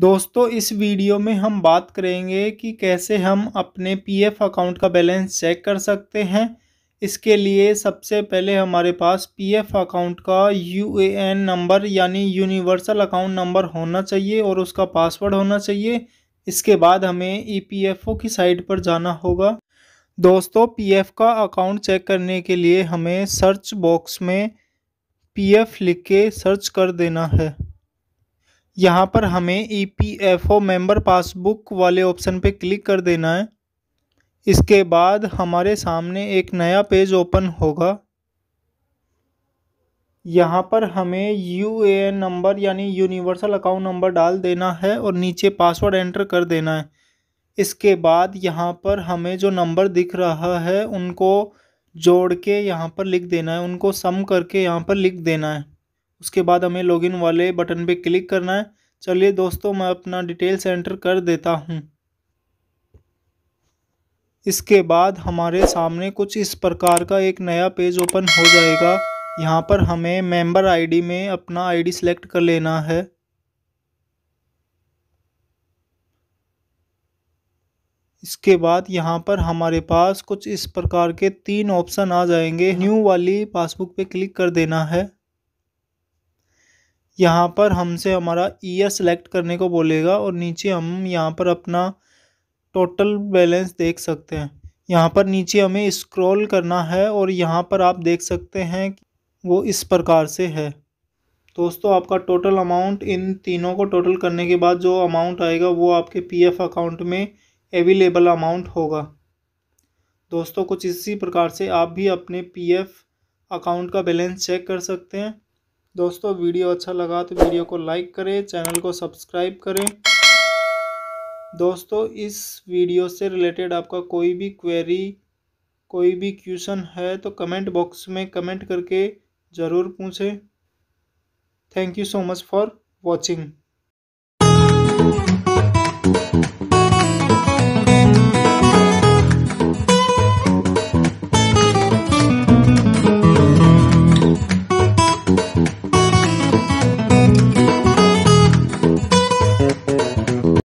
दोस्तों इस वीडियो में हम बात करेंगे कि कैसे हम अपने पीएफ अकाउंट का बैलेंस चेक कर सकते हैं इसके लिए सबसे पहले हमारे पास पीएफ अकाउंट का यूएएन नंबर यानी यूनिवर्सल अकाउंट नंबर होना चाहिए और उसका पासवर्ड होना चाहिए इसके बाद हमें ईपीएफओ e की साइट पर जाना होगा दोस्तों पीएफ का अकाउंट चेक करने के लिए हमें सर्च बॉक्स में पीएफ लिख के सर्च कर देना है यहाँ पर हमें E P F O member passbook वाले ऑप्शन पे क्लिक कर देना है इसके बाद हमारे सामने एक नया पेज ओपन होगा यहाँ पर हमें यू ए एन नंबर यानी यूनिवर्सल अकाउंट नंबर डाल देना है और नीचे पासवर्ड एंटर कर देना है इसके बाद यहाँ पर हमें जो नंबर दिख रहा है उनको जोड़ के यहाँ पर लिख देना है उनको सम करके यहाँ पर लिख देना है उसके बाद हमें लॉगिन वाले बटन पे क्लिक करना है चलिए दोस्तों मैं अपना डिटेल्स एंटर कर देता हूँ इसके बाद हमारे सामने कुछ इस प्रकार का एक नया पेज ओपन हो जाएगा यहाँ पर हमें मेंबर आईडी में अपना आईडी सेलेक्ट कर लेना है इसके बाद यहाँ पर हमारे पास कुछ इस प्रकार के तीन ऑप्शन आ जाएंगे न्यू वाली पासबुक पे क्लिक कर देना है यहाँ पर हमसे हमारा ईयर e सेलेक्ट करने को बोलेगा और नीचे हम यहाँ पर अपना टोटल बैलेंस देख सकते हैं यहाँ पर नीचे हमें स्क्रॉल करना है और यहाँ पर आप देख सकते हैं वो इस प्रकार से है दोस्तों आपका टोटल अमाउंट इन तीनों को टोटल करने के बाद जो अमाउंट आएगा वो आपके पीएफ अकाउंट में अवेलेबल अमाउंट होगा दोस्तों कुछ इसी प्रकार से आप भी अपने पीएफ अकाउंट का बैलेंस चेक कर सकते हैं दोस्तों वीडियो अच्छा लगा तो वीडियो को लाइक करें चैनल को सब्सक्राइब करें दोस्तों इस वीडियो से रिलेटेड आपका कोई भी क्वेरी कोई भी क्वेश्चन है तो कमेंट बॉक्स में कमेंट करके ज़रूर पूछें thank you so much for watching